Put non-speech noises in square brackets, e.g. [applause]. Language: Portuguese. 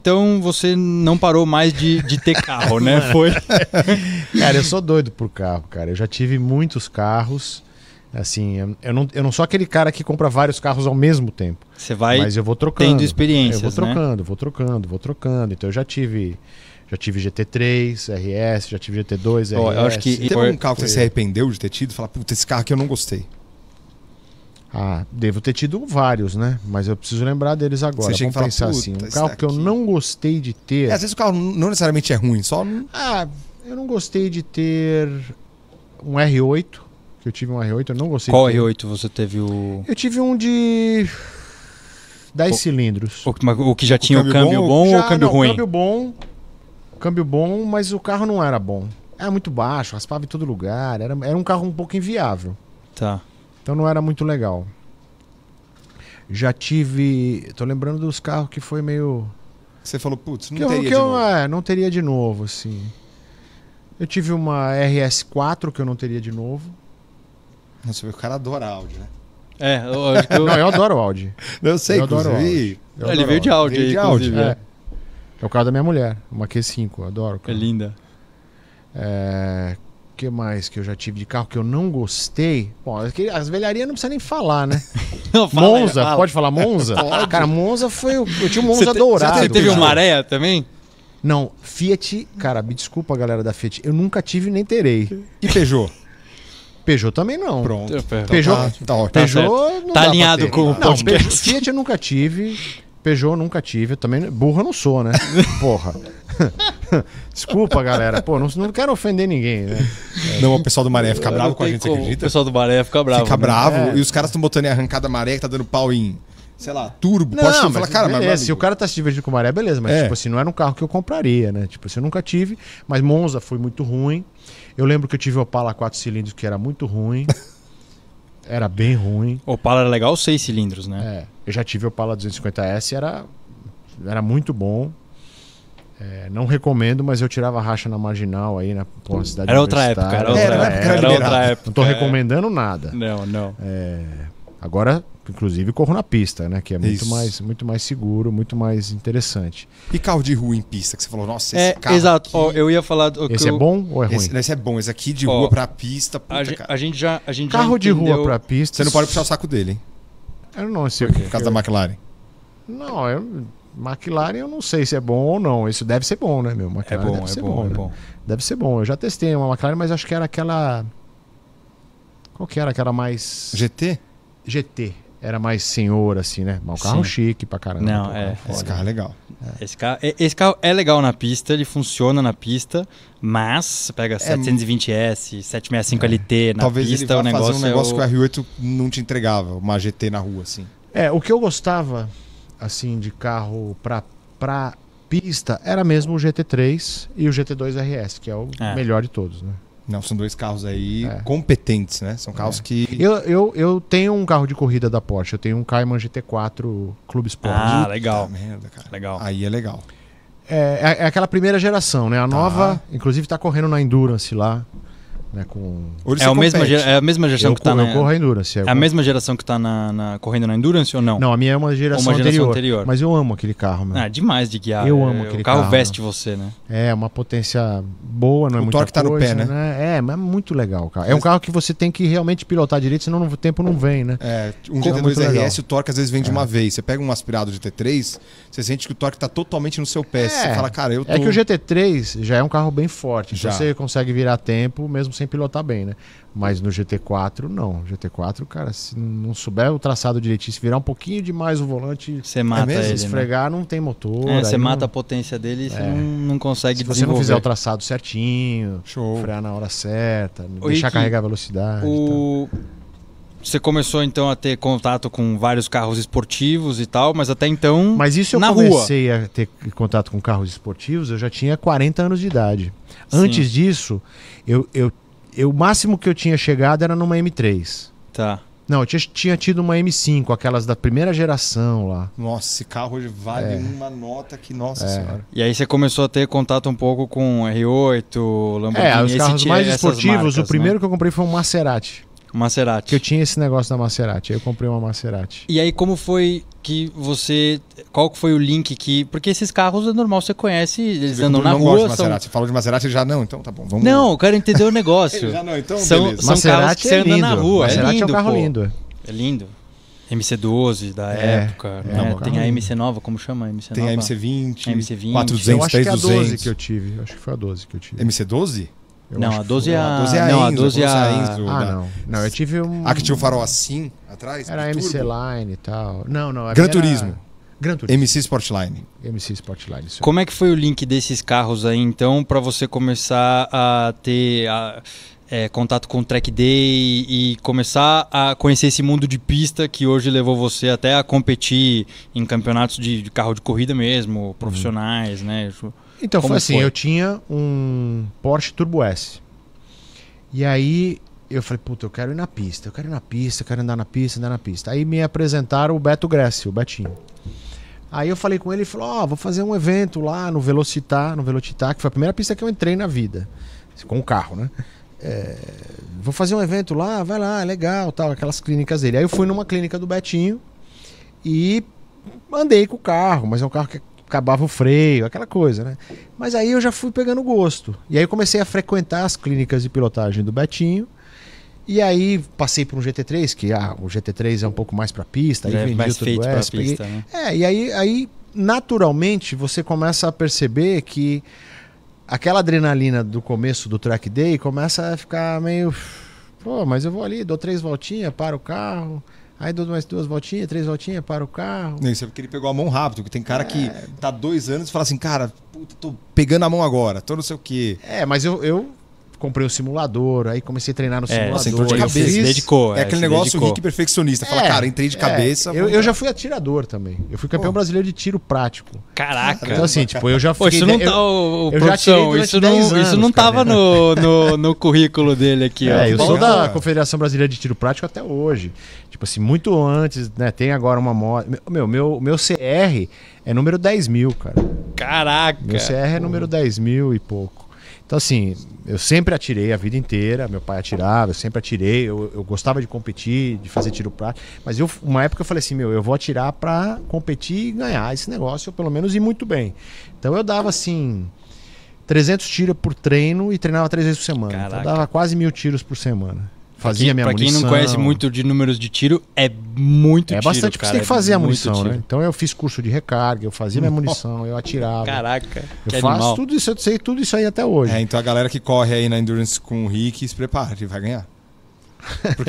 Então você não parou mais de, de ter carro, né? Foi. [laughs] cara, eu sou doido por carro, cara. Eu já tive muitos carros. Assim, eu não, eu não sou aquele cara que compra vários carros ao mesmo tempo. Você vai mas eu vou trocando. tendo experiência. Eu vou né? trocando, né? vou trocando, vou trocando. Então eu já tive já tive GT3, RS, já tive GT2, RS. Oh, eu acho que... Teve um carro que você se arrependeu de ter tido? Falar, puta, esse carro aqui eu não gostei. Ah, devo ter tido vários, né? Mas eu preciso lembrar deles agora. Você chega Vamos pensar assim, um carro que eu não gostei de ter. É, às vezes o carro não necessariamente é ruim, só. Ah, eu não gostei de ter um R8. Que eu tive um R8, eu não gostei. Qual R8 você teve o. Eu tive um de. 10 o... cilindros. O, o, que já tinha o câmbio, o câmbio bom, bom já, ou o câmbio não, ruim? Câmbio bom. Câmbio bom, mas o carro não era bom. Era muito baixo, raspava em todo lugar. Era, era um carro um pouco inviável. Tá. Então não era muito legal. Já tive. Tô lembrando dos carros que foi meio. Você falou, putz, não que teria eu, que de eu, novo. É, não teria de novo, assim. Eu tive uma RS4 que eu não teria de novo. Nossa, o cara adora Audi, né? É, eu acho que eu... Não, eu adoro Audi. [laughs] eu sei, eu adoro Audi. Eu Ele veio de Audi, veio de Audi. É. é. é. o carro da minha mulher, uma Q5, adoro. Cara. É linda. É, que mais que eu já tive de carro que eu não gostei? Bom, é as velharias não precisa nem falar, né? [laughs] Não, fala, Monza, fala. pode falar Monza? [laughs] Pode. Cara, Monza foi. Eu, eu tinha um Monza você dourado. você teve um maré também? Não, Fiat, cara, me desculpa, galera da Fiat, eu nunca tive nem terei. E Peugeot? Peugeot também não. Pronto. Peugeot, tá, tá, tá Peugeot não tá alinhado com o não, Fiat eu nunca tive. Peugeot nunca tive. Eu também burra não sou, né? [laughs] Porra. [laughs] Desculpa, galera. Pô, não, não quero ofender ninguém, né? Não, o pessoal do Maré fica bravo com a gente, você acredita? O pessoal do Maré fica bravo. Fica né? bravo. É. E os caras estão botando em arrancada Maré que tá dando pau em sei lá, turbo, não, Porsche, mas, fala, cara, beleza, mas, se o cara tá se divertindo com maré, beleza, mas é. tipo assim, não era um carro que eu compraria, né? Tipo assim, eu nunca tive, mas Monza foi muito ruim. Eu lembro que eu tive o Opala 4 cilindros que era muito ruim. [laughs] era bem ruim. o Opala era legal 6 cilindros, né? É. Eu já tive o Opala 250S, era era muito bom. É, não recomendo, mas eu tirava racha na marginal aí na porra, cidade Era outra época, era outra, é, época, era, era outra época. Não tô é. recomendando nada. Não, não. É, agora, inclusive, corro na pista, né? Que é muito mais, muito mais seguro, muito mais interessante. E carro de rua em pista, que você falou, nossa, é, esse é, carro. Exato, aqui... oh, eu ia falar. esse é eu... é bom ou é ruim? Esse, esse, é bom, esse aqui de rua para pra pista. Puta, a, gente, a, gente, já. A gente carro já de rua pra pista. Você não pode puxar o saco dele, hein? Eu não sei o quê. Por causa eu... da McLaren. Não, eu McLaren eu não sei se é bom ou não. Isso deve ser bom, né, meu? É McLaren é bom, deve é ser bom, bom, é né? bom. Deve ser bom. Eu já testei uma McLaren, mas acho que era aquela. Qual que era aquela mais. GT? GT. Era mais senhor, assim, né? Mal carro Sim. chique pra caramba. Não, é. Esse carro é legal. É. Esse, carro, é, esse carro é legal na pista, ele funciona na pista, mas pega é, 720S, 765LT é. na Talvez pista, ele vá o negócio. Fazer um negócio é o... que o R8 não te entregava, uma GT na rua, assim. É, o que eu gostava assim de carro para para pista era mesmo o GT3 e o GT2 RS, que é o é. melhor de todos, né? Não, são dois carros aí é. competentes, né? São carros é. que. Eu, eu, eu tenho um carro de corrida da Porsche, eu tenho um Cayman GT4 Clube Sport. Ah, legal. merda, cara. Legal. Aí é legal. É, é, é aquela primeira geração, né? A tá. nova, inclusive, tá correndo na Endurance lá. Né, com... É, a mesma, é a mesma geração eu, que está na. Corro a Endurance. É, é a mesma geração que está na, na, correndo na Endurance ou não? Não, a minha é uma geração, uma geração anterior, Mas eu amo aquele carro, meu. Ah, demais de guiar. Eu amo aquele carro. O carro veste você, né? É, uma potência boa, não é o é muito. O torque está no pé, né? né? É, mas é muito legal cara. É um carro que você tem que realmente pilotar direito, senão o tempo não vem, né? É, um GT2 é RS, o torque às vezes vem de é. uma vez. Você pega um aspirado de T3, você sente que o torque está totalmente no seu pé. Você fala, cara, eu tô... É que o GT3 já é um carro bem forte. Então já. Você consegue virar tempo mesmo sem pilotar bem, né? Mas no GT4, não. GT4, cara, se não souber o traçado direitinho, se virar um pouquinho demais o volante, você é mata é mesmo, ele, se né? esfregar, né? não tem motor. É, você mata não... a potência dele e você é. não, não, consegue se você não fizer o traçado certinho, Show. frear na hora certa, Oi, deixar carregar a velocidade. O... Você começou então a ter contato com vários carros esportivos e tal, mas até então. Mas isso eu na comecei rua. a ter contato com carros esportivos, eu já tinha 40 anos de idade. Sim. Antes disso, eu, eu eu, o máximo que eu tinha chegado era numa M3. Tá. Não, eu tinha, tinha tido uma M5, aquelas da primeira geração lá. Nossa, esse carro hoje vale é. uma nota que, nossa é. senhora. E aí você começou a ter contato um pouco com R8, é, Lamborghini. É, os carros mais esportivos, marcas, o né? primeiro né? que eu comprei foi um Maserati. Maserati. Que eu tinha esse negócio da Maserati, aí eu comprei uma Maserati. E aí como foi que você, qual foi o link que, porque esses carros é normal, você conhece, eles eu andam na rua. Gosto de Maserati. São... Você falou de Maserati, já não, então tá bom. Vamos não, eu quero entender o negócio. [laughs] já não, então são, São Maserati carros que você é anda na rua. É Maserati é, lindo, é um carro pô. lindo. É lindo. MC12 da é, época. É, não, né? tem a MC nova, como chama? MC tem nova? a MC20, a MC20. 400, eu acho 300. que é a 12 que eu tive. acho que foi a 12 que eu tive. MC12? não, a 12 é, é a... não, a 12 é a... ah, não. Não, eu tive um... A ah, que tinha um farol assim, atrás? Era MC Line e tal. Não, não. Gran Turismo. Era... Gran Turismo. MC Sportline. MC Sportline. Isso Como é que foi o link desses carros aí, então, para você começar a ter... A... É, contato com o track day e começar a conhecer esse mundo de pista que hoje levou você até a competir em campeonatos de, de carro de corrida mesmo, uhum. profissionais, uhum. né? Então, foi assim, foi? eu tinha um Porsche Turbo S. E aí eu falei, puta, eu quero ir na pista, eu quero ir na pista, eu quero andar na pista, andar na pista. Aí me apresentaram o Beto Gressi, o Betinho. Aí eu falei com ele, ele falou, ó, oh, vou fazer um evento lá no Velocitar, no Velocitar, que foi a primeira pista que eu entrei na vida. Com o carro, né? É, vou fazer um evento lá, vai lá, é legal, tal, aquelas clínicas dele. Aí eu fui numa clínica do Betinho e andei com o carro, mas é um carro que é acabava o freio, aquela coisa, né? Mas aí eu já fui pegando gosto. E aí eu comecei a frequentar as clínicas de pilotagem do Betinho. E aí passei para um GT3, que ah, o GT3 é um pouco mais para pista, aí é, vendi mais feito para pista, né? É, e aí, aí naturalmente você começa a perceber que aquela adrenalina do começo do track day começa a ficar meio, pô, mas eu vou ali, dou três voltinhas, paro o carro, Aí dou mais duas voltinhas, três voltinhas, para o carro. Nem isso é porque ele pegou a mão rápido, porque tem cara é... que tá dois anos e fala assim, cara, puta, tô pegando a mão agora, tô não sei o quê. É, mas eu, eu comprei o um simulador, aí comecei a treinar no é, simulador. É, você entrou de cabeça, fiz, se dedicou. É, é aquele negócio dedicou. Rick perfeccionista. Fala, é, cara, entrei de é. cabeça. Eu, eu, já fui atirador também. Eu fui campeão brasileiro de tiro prático. Caraca. Então, assim, tipo, eu já fui. Isso não tá. Eu, eu produção, isso não, anos, isso não tava no, no, no, currículo dele aqui. É, ó. eu sou da Confederação Brasileira de Tiro Prático até hoje. Tipo assim, muito antes, né? Tem agora uma moda. Meu, meu, meu CR é número 10 mil, cara. Caraca. Meu CR é número 10 mil e pouco. Então, assim, eu sempre atirei a vida inteira, meu pai atirava, eu sempre atirei, eu, eu gostava de competir, de fazer tiro prático, mas eu, uma época eu falei assim, meu, eu vou atirar para competir e ganhar esse negócio, ou pelo menos ir muito bem. Então eu dava, assim, 300 tiros por treino e treinava três vezes por semana. Então dava quase mil tiros por semana. Fazia quem, minha pra munição. Pra quem não conhece muito de números de tiro, é muito é tiro. Bastante, cara, você tem que é fazer é a munição, né? Então eu fiz curso de recarga, eu fazia minha [laughs] munição, eu atirava. Caraca. Eu faço animal. tudo isso, eu sei tudo isso aí até hoje. É, então a galera que corre aí na Endurance com o Rick, se prepara, ele vai ganhar. Porque [laughs]